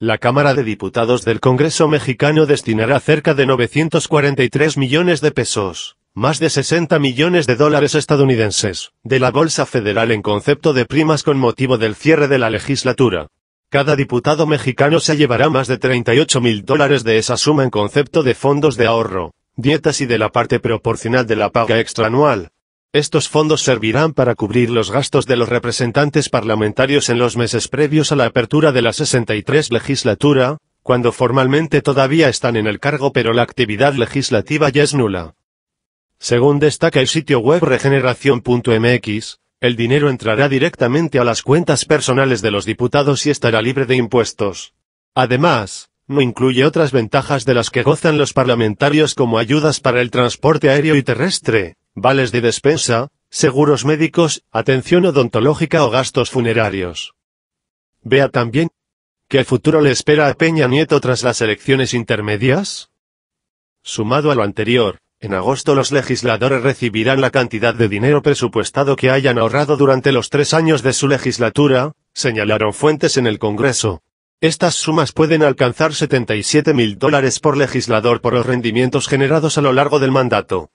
La Cámara de Diputados del Congreso mexicano destinará cerca de 943 millones de pesos, más de 60 millones de dólares estadounidenses, de la Bolsa Federal en concepto de primas con motivo del cierre de la legislatura. Cada diputado mexicano se llevará más de 38 mil dólares de esa suma en concepto de fondos de ahorro, dietas y de la parte proporcional de la paga extraanual, estos fondos servirán para cubrir los gastos de los representantes parlamentarios en los meses previos a la apertura de la 63 legislatura, cuando formalmente todavía están en el cargo pero la actividad legislativa ya es nula. Según destaca el sitio web regeneración.mx, el dinero entrará directamente a las cuentas personales de los diputados y estará libre de impuestos. Además, no incluye otras ventajas de las que gozan los parlamentarios como ayudas para el transporte aéreo y terrestre, vales de despensa, seguros médicos, atención odontológica o gastos funerarios. Vea también, ¿qué futuro le espera a Peña Nieto tras las elecciones intermedias? Sumado a lo anterior, en agosto los legisladores recibirán la cantidad de dinero presupuestado que hayan ahorrado durante los tres años de su legislatura, señalaron fuentes en el Congreso. Estas sumas pueden alcanzar 77 mil dólares por legislador por los rendimientos generados a lo largo del mandato.